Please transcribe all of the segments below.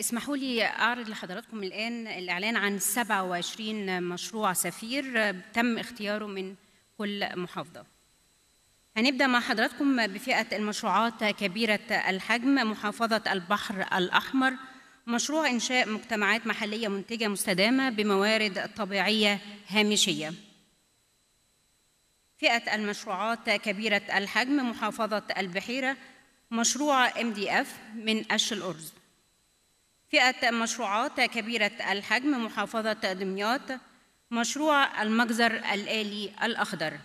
اسمحوا لي أعرض لحضراتكم الآن الإعلان عن 27 مشروع سفير تم اختياره من كل محافظة هنبدأ مع حضراتكم بفئة المشروعات كبيرة الحجم محافظة البحر الأحمر مشروع إنشاء مجتمعات محلية منتجة مستدامة بموارد طبيعية هامشية فئة المشروعات كبيرة الحجم محافظة البحيرة مشروع ام دي اف من قش الأرز فئة مشروعات كبيرة الحجم محافظة دمياط مشروع المجزر الآلي الأخضر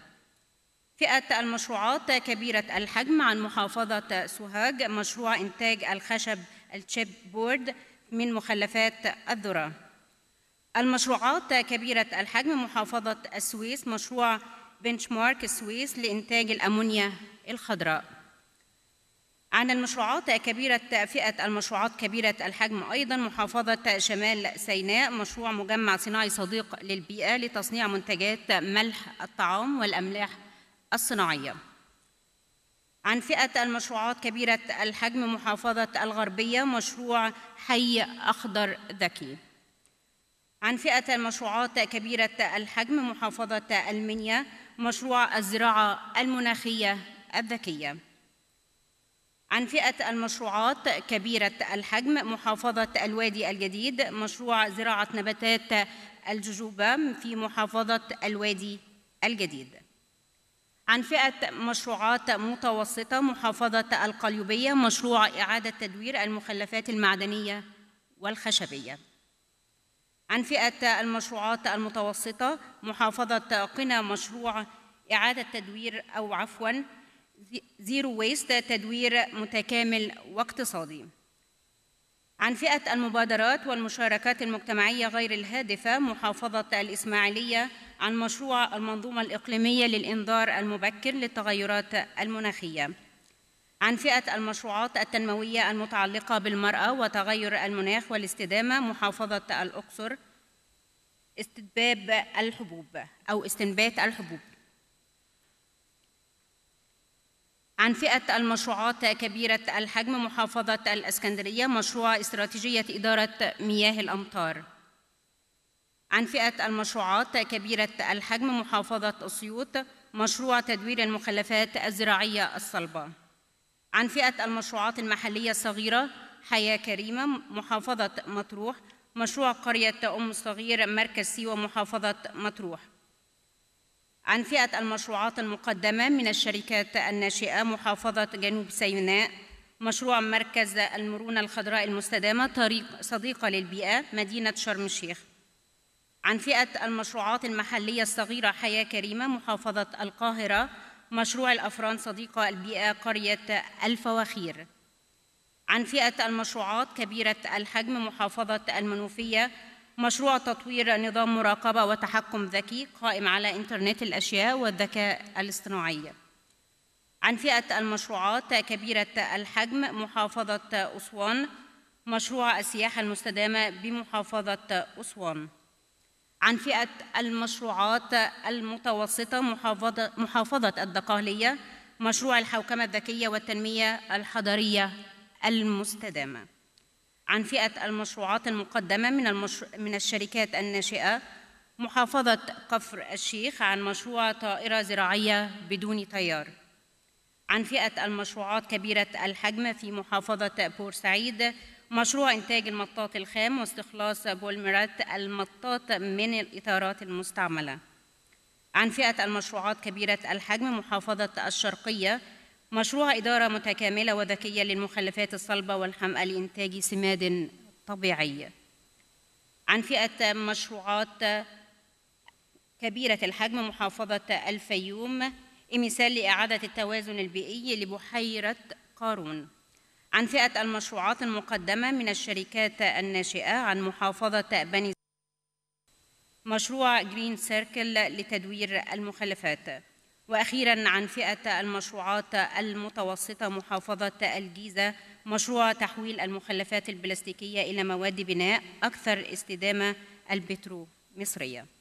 فئة المشروعات كبيرة الحجم عن محافظة سوهاج مشروع إنتاج الخشب التشيب بورد من مخلفات الذرة المشروعات كبيرة الحجم محافظة السويس مشروع بنشمارك السويس لإنتاج الأمونيا الخضراء عن المشروعات كبيرة فئة المشروعات كبيرة الحجم أيضا محافظة شمال سيناء مشروع مجمع صناعي صديق للبيئة لتصنيع منتجات ملح الطعام والأملاح الصناعية عن فئة المشروعات كبيرة الحجم محافظة الغربية مشروع حي أخضر ذكي عن فئة المشروعات كبيرة الحجم محافظة المنيا مشروع الزراعة المناخية الذكية عن فئة المشروعات كبيرة الحجم محافظة الوادي الجديد مشروع زراعة نباتات الججوبة في محافظة الوادي الجديد عن فئة مشروعات متوسطة محافظة القليوبية مشروع إعادة تدوير المخلفات المعدنية والخشبية عن فئة المشروعات المتوسطة محافظة قنا مشروع إعادة تدوير أو عفواً زيرو ويست تدوير متكامل واقتصادي عن فئة المبادرات والمشاركات المجتمعية غير الهادفة محافظة الإسماعيلية عن مشروع المنظومة الإقليمية للإنذار المبكر للتغيرات المناخية عن فئة المشروعات التنموية المتعلقة بالمرأة وتغير المناخ والاستدامة محافظة الأقصر استدباب الحبوب أو استنبات الحبوب عن فئة المشروعات كبيرة الحجم محافظة الإسكندرية مشروع استراتيجية إدارة مياه الأمطار عن فئة المشروعات كبيرة الحجم محافظة أسيوط مشروع تدوير المخلفات الزراعية الصلبة عن فئة المشروعات المحلية الصغيرة حياة كريمة محافظة مطروح مشروع قرية أم الصغير مركز سيوة محافظة مطروح عن فئة المشروعات المقدمة من الشركات الناشئة محافظة جنوب سيناء مشروع مركز المرونة الخضراء المستدامة طريق صديقة للبيئة مدينة شرم الشيخ عن فئة المشروعات المحلية الصغيرة حياة كريمة محافظة القاهرة مشروع الأفران صديقة البيئة قرية الفواخير عن فئة المشروعات كبيرة الحجم محافظة المنوفية مشروع تطوير نظام مراقبة وتحكم ذكي قائم على إنترنت الأشياء والذكاء الاصطناعي عن فئة المشروعات كبيرة الحجم محافظة أسوان مشروع السياحة المستدامة بمحافظة أسوان عن فئة المشروعات المتوسطة محافظة, محافظة الدقهلية مشروع الحوكمة الذكية والتنمية الحضرية المستدامة عن فئة المشروعات المقدمة من, المشر... من الشركات الناشئة محافظة كفر الشيخ عن مشروع طائرة زراعية بدون طيار عن فئة المشروعات كبيرة الحجم في محافظة بورسعيد مشروع إنتاج المطاط الخام واستخلاص بولمرات المطاط من الإطارات المستعملة عن فئة المشروعات كبيرة الحجم محافظة الشرقية مشروع إدارة متكاملة وذكية للمخلفات الصلبة والحمأة لإنتاج سماد طبيعي عن فئة مشروعات كبيرة الحجم محافظة الفيوم مثال لإعادة التوازن البيئي لبحيرة قارون عن فئة المشروعات المقدمة من الشركات الناشئة عن محافظة بني مشروع جرين سيركل لتدوير المخلفات واخيرا عن فئه المشروعات المتوسطه محافظه الجيزه مشروع تحويل المخلفات البلاستيكيه الى مواد بناء اكثر استدامه البترو مصريه